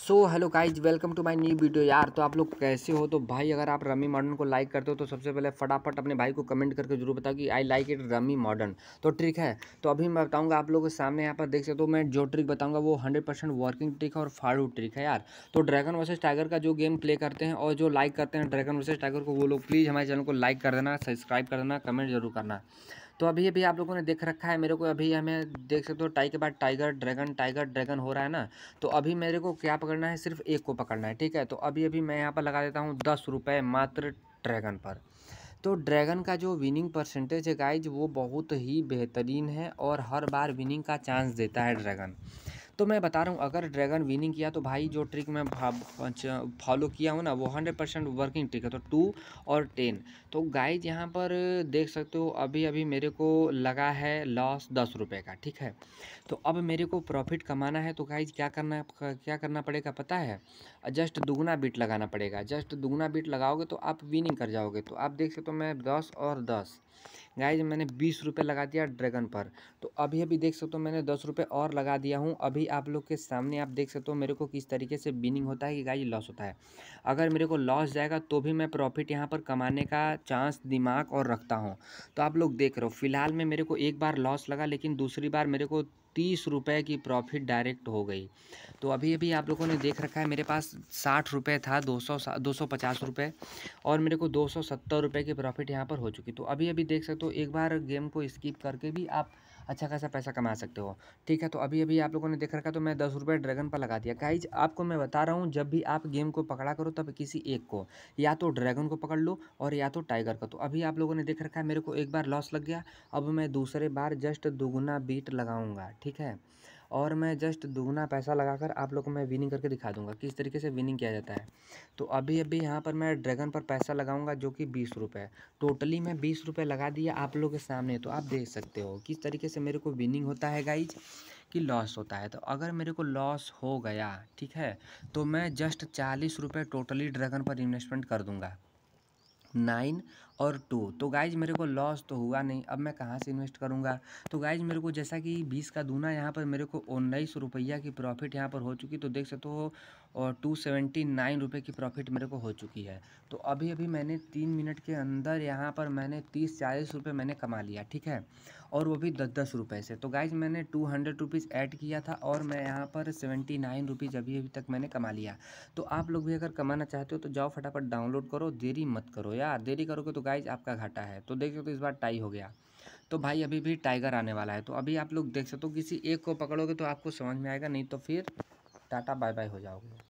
so hello guys welcome to my new video यार तो आप लोग कैसे हो तो भाई अगर आप रमी मॉडर्न को लाइक करते हो तो सबसे पहले फटाफट अपने भाई को कमेंट करके जरूर बताओ कि I like it rummy modern तो ट्रिक है तो अभी मैं बताऊंगा आप लोगों के सामने यहाँ पर देख सकते हो मैं जो ट्रिक बताऊंगा वो हंड्रेड परसेंट वर्किंग ट्रिक है और फाड़ू ट्रिक है यार तो ड्रैगन वर्सेज टाइगर का जो गेम प्ले करते हैं और जो लाइक करते हैं ड्रैगन वर्सेज टाइगर को वो लोग प्लीज़ हमारे चैनल को लाइक कर देना सब्सक्राइब कर देना कमेंट जरूर करना तो अभी अभी आप लोगों ने देख रखा है मेरे को अभी हमें देख सकते हो टाई के बाद टाइगर ड्रैगन टाइगर ड्रैगन हो रहा है ना तो अभी मेरे को क्या पकड़ना है सिर्फ एक को पकड़ना है ठीक है तो अभी अभी मैं यहाँ पर लगा देता हूँ दस रुपये मात्र ड्रैगन पर तो ड्रैगन का जो विनिंग परसेंटेज है गाइज वो बहुत ही बेहतरीन है और हर बार विनिंग का चांस देता है ड्रैगन तो मैं बता रहा हूँ अगर ड्रैगन विनिंग किया तो भाई जो ट्रिक मैं फॉलो किया हूँ ना वो हंड्रेड परसेंट वर्किंग ट्रिक है तो टू और टेन तो गाइज यहाँ पर देख सकते हो अभी अभी मेरे को लगा है लॉस दस रुपये का ठीक है तो अब मेरे को प्रॉफिट कमाना है तो गाइज क्या करना क्या करना पड़ेगा पता है जस्ट दुगना बीट लगाना पड़ेगा जस्ट दुगना बीट लगाओगे तो आप विनिंग कर जाओगे तो आप देख सकते हो मैं दस और दस गाइज मैंने बीस रुपये लगा दिया ड्रैगन पर तो अभी अभी देख सकते हो मैंने दस रुपये और लगा दिया हूँ अभी आप लोग के सामने आप देख सकते हो मेरे को किस तरीके से बिनिंग होता है कि गाइज लॉस होता है अगर मेरे को लॉस जाएगा तो भी मैं प्रॉफिट यहाँ पर कमाने का चांस दिमाग और रखता हूँ तो आप लोग देख रहे हो फिलहाल में मेरे को एक बार लॉस लगा लेकिन दूसरी बार मेरे को तीस रुपये की प्रॉफिट डायरेक्ट हो गई तो अभी अभी आप लोगों ने देख रखा है मेरे पास साठ रुपये था दो सौ दो सौ पचास रुपये और मेरे को दो सौ सत्तर रुपये की प्रॉफिट यहाँ पर हो चुकी तो अभी अभी देख सकते हो एक बार गेम को स्किप करके भी आप अच्छा खासा पैसा कमा सकते हो ठीक है तो अभी अभी आप लोगों ने देख रखा तो मैं दस रुपये ड्रैगन पर लगा दिया गाइज आपको मैं बता रहा हूँ जब भी आप गेम को पकड़ा करो तब किसी एक को या तो ड्रैगन को पकड़ लो और या तो टाइगर को तो अभी आप लोगों ने देख रखा है मेरे को एक बार लॉस लग गया अब मैं दूसरे बार जस्ट दोगुना बीट लगाऊंगा ठीक है और मैं जस्ट दोगुना पैसा लगाकर आप लोग को मैं विनिंग करके दिखा दूंगा किस तरीके से विनिंग किया जाता है तो अभी अभी यहाँ पर मैं ड्रैगन पर पैसा लगाऊंगा जो कि बीस रुपये टोटली मैं बीस रुपये लगा दिया आप लोग के सामने तो आप देख सकते हो किस तरीके से मेरे को विनिंग होता है गाइज कि लॉस होता है तो अगर मेरे को लॉस हो गया ठीक है तो मैं जस्ट चालीस रुपये टोटली ड्रैगन पर इन्वेस्टमेंट कर दूँगा नाइन और टू तो गाइज मेरे को लॉस तो हुआ नहीं अब मैं कहाँ से इन्वेस्ट करूँगा तो गाइज मेरे को जैसा कि बीस का दूना यहाँ पर मेरे को उन्नीस रुपया की प्रॉफिट यहाँ पर हो चुकी तो देख सकते हो और टू सेवेंटी नाइन रुपये की प्रॉफिट मेरे को हो चुकी है तो अभी अभी मैंने तीन मिनट के अंदर यहाँ पर मैंने तीस चालीस रुपये मैंने कमा लिया ठीक है और वो भी दस दस रुपये से तो गाइज मैंने टू हंड्रेड रुपीज़ ऐड किया था और मैं यहाँ पर सेवेंटी नाइन रुपीज़ अभी अभी तक मैंने कमा लिया तो आप लोग भी अगर कमाना चाहते हो तो जाओ फटाफट डाउनलोड करो देरी मत करो यार देरी करोगे तो गाइज आपका घाटा है तो देख सकते हो इस बार टाई हो गया तो भाई अभी भी टाइगर आने वाला है तो अभी आप लोग देख सकते हो किसी एक को पकड़ोगे तो आपको समझ में आएगा नहीं तो फिर टाटा बाय बाय हो जाओगे